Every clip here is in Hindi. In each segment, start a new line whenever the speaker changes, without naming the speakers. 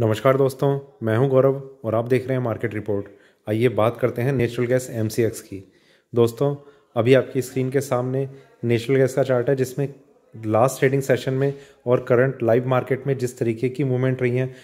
नमस्कार दोस्तों मैं हूं गौरव और आप देख रहे हैं मार्केट रिपोर्ट आइए बात करते हैं नेचुरल गैस एम की दोस्तों अभी आपकी स्क्रीन के सामने नेचुरल गैस का चार्ट है जिसमें लास्ट ट्रेडिंग सेशन में और करंट लाइव मार्केट में जिस तरीके की मूवमेंट रही हैं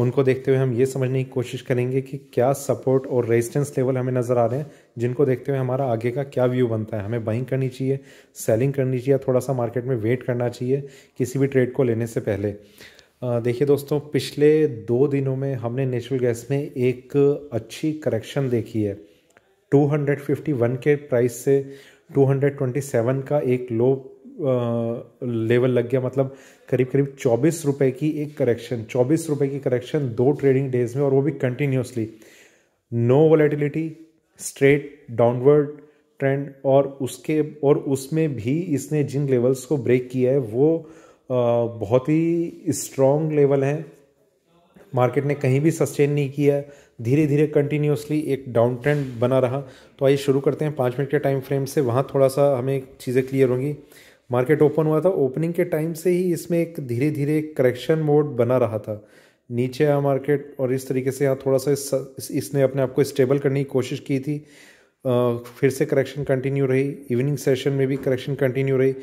उनको देखते हुए हम ये समझने की कोशिश करेंगे कि क्या सपोर्ट और रेजिस्टेंस लेवल हमें नज़र आ रहे हैं जिनको देखते हुए हमारा आगे का क्या व्यू बनता है हमें बाइंग करनी चाहिए सेलिंग करनी चाहिए थोड़ा सा मार्केट में वेट करना चाहिए किसी भी ट्रेड को लेने से पहले देखिए दोस्तों पिछले दो दिनों में हमने नेचुरल गैस में एक अच्छी करेक्शन देखी है 251 के प्राइस से 227 का एक लो लेवल लग गया मतलब करीब करीब चौबीस रुपये की एक करेक्शन चौबीस रुपये की करेक्शन दो ट्रेडिंग डेज में और वो भी continuously no volatility straight downward trend और उसके और उसमें भी इसने जिन लेवल्स को ब्रेक किया है वो बहुत ही स्ट्रॉन्ग लेवल है मार्केट ने कहीं भी सस्टेन नहीं किया धीरे धीरे कंटिन्यूसली एक डाउन ट्रेंड बना रहा तो आइए शुरू करते हैं पाँच मिनट के टाइम फ्रेम से वहाँ थोड़ा सा हमें चीज़ें क्लियर होंगी मार्केट ओपन हुआ था ओपनिंग के टाइम से ही इसमें एक धीरे धीरे करेक्शन मोड बना रहा था नीचे आया मार्केट और इस तरीके से यहाँ थोड़ा सा इस, इस, इसने अपने आप को स्टेबल करने की कोशिश की थी आ, फिर से करेक्शन कंटिन्यू रही इवनिंग सेशन में भी करेक्शन कंटिन्यू रही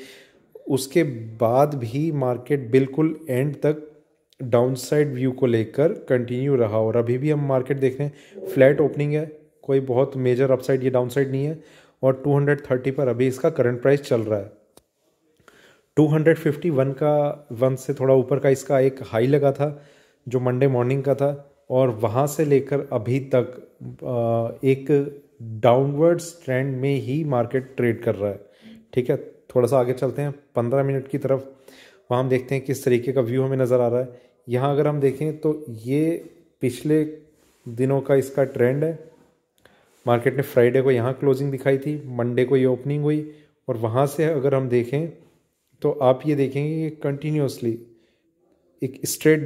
उसके बाद भी मार्केट बिल्कुल एंड तक डाउनसाइड व्यू को लेकर कंटिन्यू रहा और अभी भी हम मार्केट देख रहे हैं फ्लैट ओपनिंग है कोई बहुत मेजर अपसाइड या डाउनसाइड नहीं है और 230 पर अभी इसका करंट प्राइस चल रहा है 251 का वन से थोड़ा ऊपर का इसका एक हाई लगा था जो मंडे मॉर्निंग का था और वहाँ से लेकर अभी तक एक डाउनवर्ड्स ट्रेंड में ही मार्केट ट्रेड कर रहा है ठीक है थोड़ा सा आगे चलते हैं पंद्रह मिनट की तरफ वहाँ हम देखते हैं किस तरीके का व्यू हमें नज़र आ रहा है यहाँ अगर हम देखें तो ये पिछले दिनों का इसका ट्रेंड है मार्केट ने फ्राइडे को यहाँ क्लोजिंग दिखाई थी मंडे को ये ओपनिंग हुई और वहाँ से अगर हम देखें तो आप ये देखेंगे कि कंटिन्यूसली एक स्ट्रेट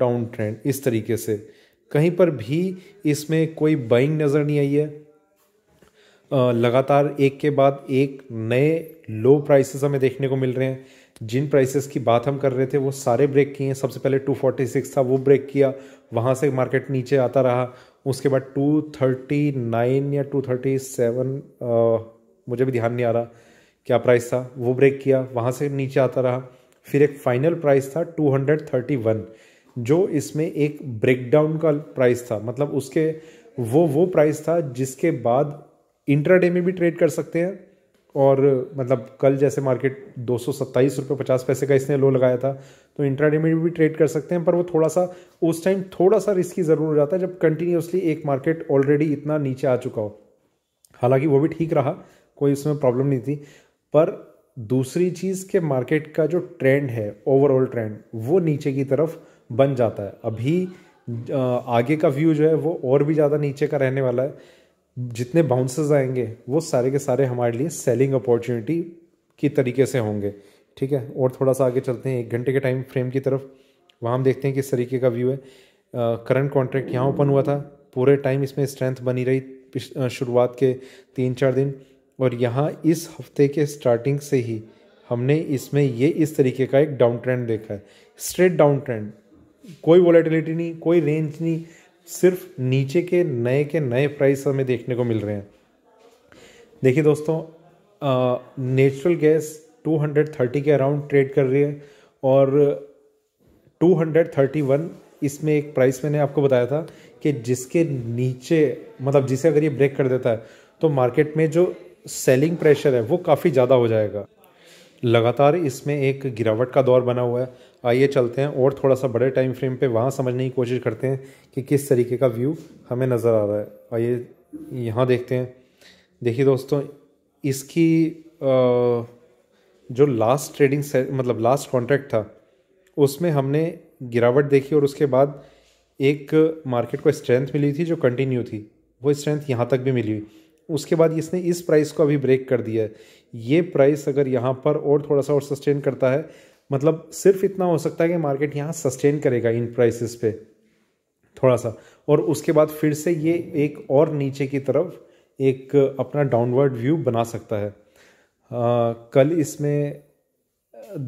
डाउन ट्रेंड इस तरीके से कहीं पर भी इसमें कोई बाइंग नज़र नहीं आई है लगातार एक के बाद एक नए लो प्राइसेस हमें देखने को मिल रहे हैं जिन प्राइसेस की बात हम कर रहे थे वो सारे ब्रेक किए हैं सबसे पहले 246 था वो ब्रेक किया वहाँ से मार्केट नीचे आता रहा उसके बाद 239 या 237 आ, मुझे भी ध्यान नहीं आ रहा क्या प्राइस था वो ब्रेक किया वहाँ से नीचे आता रहा फिर एक फाइनल प्राइस था 231 जो इसमें एक ब्रेकडाउन का प्राइस था मतलब उसके वो वो प्राइस था जिसके बाद इंट्राडे में भी ट्रेड कर सकते हैं और मतलब कल जैसे मार्केट दो सौ सत्ताईस रुपये पचास पैसे का इसने लो लगाया था तो इंट्राडे में भी ट्रेड कर सकते हैं पर वो थोड़ा सा उस टाइम थोड़ा सा रिस्की ज़रूर हो जाता है जब कंटिन्यूसली एक मार्केट ऑलरेडी इतना नीचे आ चुका हो हालांकि वो भी ठीक रहा कोई उसमें प्रॉब्लम नहीं थी पर दूसरी चीज़ के मार्केट का जो ट्रेंड है ओवरऑल ट्रेंड वो नीचे की तरफ बन जाता है अभी आगे का व्यू जो है वो और भी ज़्यादा नीचे का रहने वाला है जितने बाउंसर्स आएंगे वो सारे के सारे हमारे लिए सेलिंग अपॉर्चुनिटी की तरीके से होंगे ठीक है और थोड़ा सा आगे चलते हैं एक घंटे के टाइम फ्रेम की तरफ वहाँ हम देखते हैं किस तरीके का व्यू है करंट कॉन्ट्रैक्ट यहाँ ओपन हुआ था पूरे टाइम इसमें स्ट्रेंथ बनी रही शुरुआत के तीन चार दिन और यहाँ इस हफ्ते के स्टार्टिंग से ही हमने इसमें ये इस तरीके का एक डाउन ट्रेंड देखा है स्ट्रेट डाउन ट्रेंड कोई वॉलेटिलिटी नहीं कोई रेंज नहीं सिर्फ नीचे के नए के नए प्राइस हमें देखने को मिल रहे हैं देखिए दोस्तों नेचुरल गैस 230 के अराउंड ट्रेड कर रही है और 231 इसमें एक प्राइस मैंने आपको बताया था कि जिसके नीचे मतलब जिसे अगर ये ब्रेक कर देता है तो मार्केट में जो सेलिंग प्रेशर है वो काफ़ी ज़्यादा हो जाएगा लगातार इसमें एक गिरावट का दौर बना हुआ है आइए चलते हैं और थोड़ा सा बड़े टाइम फ्रेम पे वहाँ समझने की कोशिश करते हैं कि किस तरीके का व्यू हमें नज़र आ रहा है आइए यहाँ देखते हैं देखिए दोस्तों इसकी जो लास्ट ट्रेडिंग से मतलब लास्ट कॉन्ट्रैक्ट था उसमें हमने गिरावट देखी और उसके बाद एक मार्केट को स्ट्रेंथ मिली थी जो कंटिन्यू थी वो स्ट्रेंथ यहाँ तक भी मिली हुई उसके बाद इसने इस प्राइस को अभी ब्रेक कर दिया है ये प्राइस अगर यहाँ पर और थोड़ा सा और सस्टेन करता है मतलब सिर्फ इतना हो सकता है कि मार्केट यहाँ सस्टेन करेगा इन प्राइसेस पे थोड़ा सा और उसके बाद फिर से ये एक और नीचे की तरफ एक अपना डाउनवर्ड व्यू बना सकता है आ, कल इसमें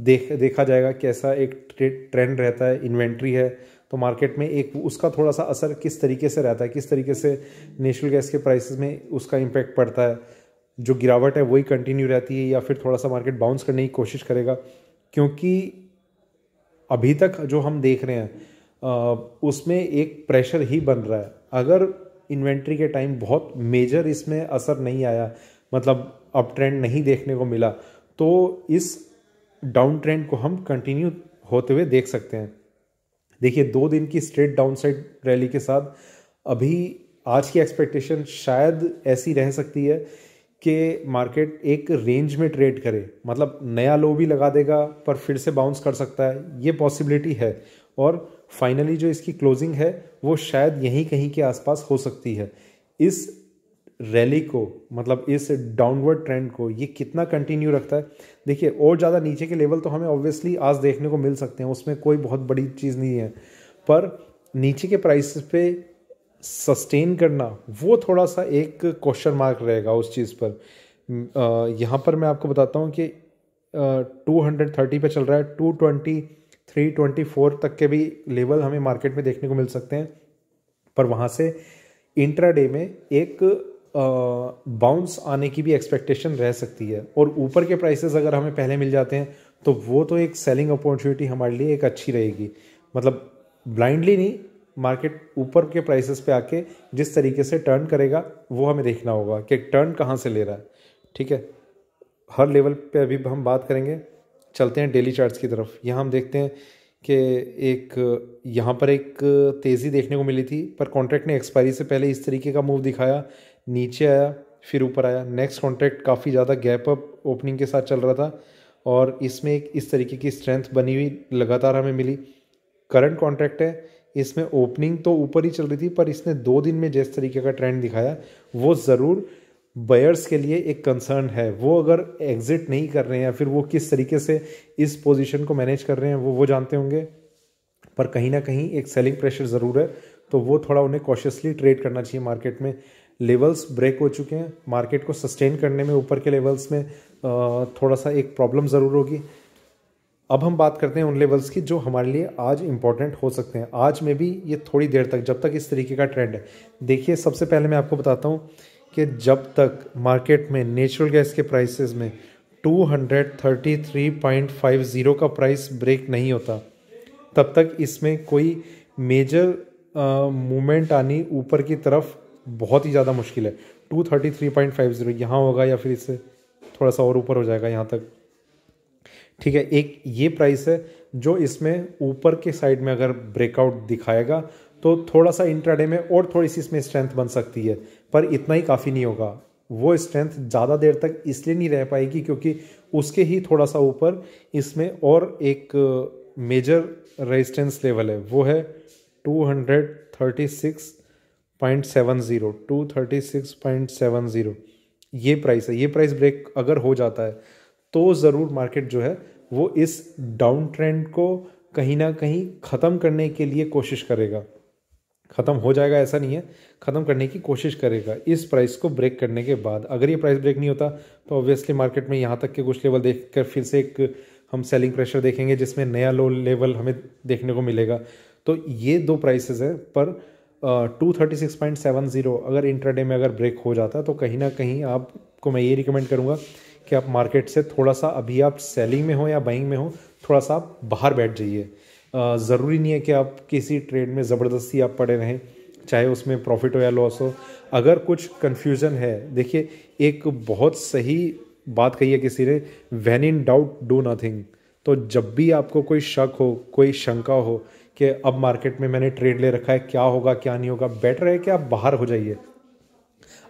देख देखा जाएगा कैसा एक ट्रेंड रहता है इन्वेंट्री है तो मार्केट में एक उसका थोड़ा सा असर किस तरीके से रहता है किस तरीके से नेचुरल गैस के प्राइसेस में उसका इम्पैक्ट पड़ता है जो गिरावट है वही कंटिन्यू रहती है या फिर थोड़ा सा मार्केट बाउंस करने की कोशिश करेगा क्योंकि अभी तक जो हम देख रहे हैं उसमें एक प्रेशर ही बन रहा है अगर इन्वेंट्री के टाइम बहुत मेजर इसमें असर नहीं आया मतलब अप ट्रेंड नहीं देखने को मिला तो इस डाउन ट्रेंड को हम कंटिन्यू होते हुए देख सकते हैं देखिए दो दिन की स्ट्रेट डाउन साइड रैली के साथ अभी आज की एक्सपेक्टेशन शायद ऐसी रह सकती है कि मार्केट एक रेंज में ट्रेड करे मतलब नया लो भी लगा देगा पर फिर से बाउंस कर सकता है ये पॉसिबिलिटी है और फाइनली जो इसकी क्लोजिंग है वो शायद यहीं कहीं के आसपास हो सकती है इस रैली को मतलब इस डाउनवर्ड ट्रेंड को ये कितना कंटिन्यू रखता है देखिए और ज़्यादा नीचे के लेवल तो हमें ऑब्वियसली आज देखने को मिल सकते हैं उसमें कोई बहुत बड़ी चीज़ नहीं है पर नीचे के प्राइस पे सस्टेन करना वो थोड़ा सा एक क्वेश्चन मार्क रहेगा उस चीज़ पर यहाँ पर मैं आपको बताता हूँ कि टू हंड्रेड थर्टी पर चल रहा है two twenty three twenty four तक के भी लेवल हमें मार्केट में देखने को मिल सकते हैं पर वहाँ से डे में एक बाउंस आने की भी एक्सपेक्टेशन रह सकती है और ऊपर के प्राइसेस अगर हमें पहले मिल जाते हैं तो वो तो एक सेलिंग अपॉर्चुनिटी हमारे लिए एक अच्छी रहेगी मतलब ब्लाइंडली नहीं मार्केट ऊपर के प्राइसेस पे आके जिस तरीके से टर्न करेगा वो हमें देखना होगा कि टर्न कहाँ से ले रहा है ठीक है हर लेवल पे अभी हम बात करेंगे चलते हैं डेली चार्ट्स की तरफ यहाँ हम देखते हैं कि एक यहाँ पर एक तेज़ी देखने को मिली थी पर कॉन्ट्रैक्ट ने एक्सपायरी से पहले इस तरीके का मूव दिखाया नीचे आया फिर ऊपर आया नेक्स्ट कॉन्ट्रैक्ट काफ़ी ज़्यादा गैप अप ओपनिंग के साथ चल रहा था और इसमें एक इस तरीके की स्ट्रेंथ बनी हुई लगातार हमें मिली करंट कॉन्ट्रैक्ट है इसमें ओपनिंग तो ऊपर ही चल रही थी पर इसने दो दिन में जिस तरीके का ट्रेंड दिखाया वो ज़रूर बयर्स के लिए एक कंसर्न है वो अगर एग्जिट नहीं कर रहे हैं या फिर वो किस तरीके से इस पोजीशन को मैनेज कर रहे हैं वो वो जानते होंगे पर कहीं ना कहीं एक सेलिंग प्रेशर ज़रूर है तो वो थोड़ा उन्हें कॉशियसली ट्रेड करना चाहिए मार्केट में लेवल्स ब्रेक हो चुके हैं मार्केट को सस्टेन करने में ऊपर के लेवल्स में थोड़ा सा एक प्रॉब्लम ज़रूर होगी अब हम बात करते हैं उन लेवल्स की जो हमारे लिए आज इंपॉर्टेंट हो सकते हैं आज में भी ये थोड़ी देर तक जब तक इस तरीके का ट्रेंड है देखिए सबसे पहले मैं आपको बताता हूँ कि जब तक मार्केट में नेचुरल गैस के प्राइसेस में 233.50 का प्राइस ब्रेक नहीं होता तब तक इसमें कोई मेजर मूवमेंट आनी ऊपर की तरफ बहुत ही ज़्यादा मुश्किल है 233.50 यहाँ होगा या फिर इससे थोड़ा सा और ऊपर हो जाएगा यहाँ तक ठीक है एक ये प्राइस है जो इसमें ऊपर के साइड में अगर ब्रेकआउट दिखाएगा तो थोड़ा सा इंट्राडे में और थोड़ी सी इसमें स्ट्रेंथ बन सकती है पर इतना ही काफ़ी नहीं होगा वो स्ट्रेंथ ज़्यादा देर तक इसलिए नहीं रह पाएगी क्योंकि उसके ही थोड़ा सा ऊपर इसमें और एक मेजर रेजिस्टेंस लेवल है वो है 236.70 236.70 ये प्राइस है ये प्राइस ब्रेक अगर हो जाता है तो ज़रूर मार्केट जो है वो इस डाउन ट्रेंड को कहीं ना कहीं ख़त्म करने के लिए कोशिश करेगा ख़त्म हो जाएगा ऐसा नहीं है ख़त्म करने की कोशिश करेगा इस प्राइस को ब्रेक करने के बाद अगर ये प्राइस ब्रेक नहीं होता तो ऑब्वियसली मार्केट में यहाँ तक के कुछ लेवल देख कर फिर से एक हम सेलिंग प्रेशर देखेंगे जिसमें नया लो लेवल हमें देखने को मिलेगा तो ये दो प्राइसेस हैं पर two thirty six point seven zero अगर इंटरडे में अगर ब्रेक हो जाता है तो कहीं ना कहीं आपको मैं ये रिकमेंड करूँगा कि आप मार्केट से थोड़ा सा अभी आप सेलिंग में हो या बाइंग में हो थोड़ा सा आप बाहर बैठ जाइए ज़रूरी नहीं है कि आप किसी ट्रेड में ज़बरदस्ती आप पड़े रहें चाहे उसमें प्रॉफिट हो या लॉस हो अगर कुछ कन्फ्यूज़न है देखिए एक बहुत सही बात कही है किसी ने when in doubt do nothing तो जब भी आपको कोई शक हो कोई शंका हो कि अब मार्केट में मैंने ट्रेड ले रखा है क्या होगा क्या नहीं होगा बेटर है कि आप बाहर हो जाइए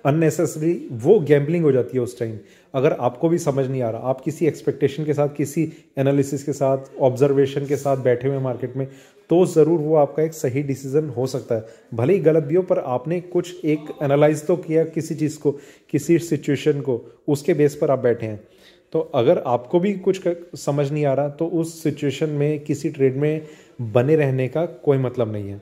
अननेसेसरी वो गैम्बलिंग हो जाती है उस टाइम अगर आपको भी समझ नहीं आ रहा आप किसी एक्सपेक्टेशन के साथ किसी एनालिसिस के साथ ऑब्जर्वेशन के साथ बैठे हुए मार्केट में तो ज़रूर वो आपका एक सही डिसीजन हो सकता है भले ही गलत भी हो पर आपने कुछ एक एनालाइज तो किया किसी चीज़ को किसी सिचुएशन को उसके बेस पर आप बैठे हैं तो अगर आपको भी कुछ समझ नहीं आ रहा तो उस सिचुएशन में किसी ट्रेड में बने रहने का कोई मतलब नहीं है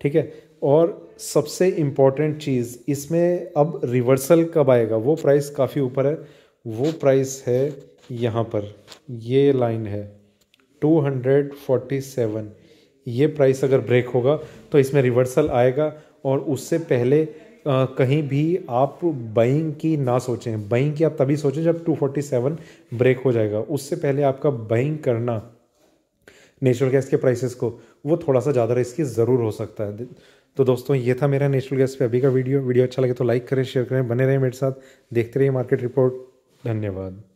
ठीक है और सबसे इम्पॉर्टेंट चीज़ इसमें अब रिवर्सल कब आएगा वो प्राइस काफ़ी ऊपर है वो प्राइस है यहाँ पर ये लाइन है 247 ये प्राइस अगर ब्रेक होगा तो इसमें रिवर्सल आएगा और उससे पहले आ, कहीं भी आप बाइंग की ना सोचें बाइंग की आप तभी सोचें जब 247 ब्रेक हो जाएगा उससे पहले आपका बाइंग करना नेचुरल गैस के प्राइसेस को वो थोड़ा सा ज़्यादा रिस्की ज़रूर हो सकता है तो दोस्तों ये था मेरा नेचुरल गैस पे अभी का वीडियो वीडियो अच्छा लगे तो लाइक करें शेयर करें बने रहें मेरे साथ देखते रहिए मार्केट रिपोर्ट धन्यवाद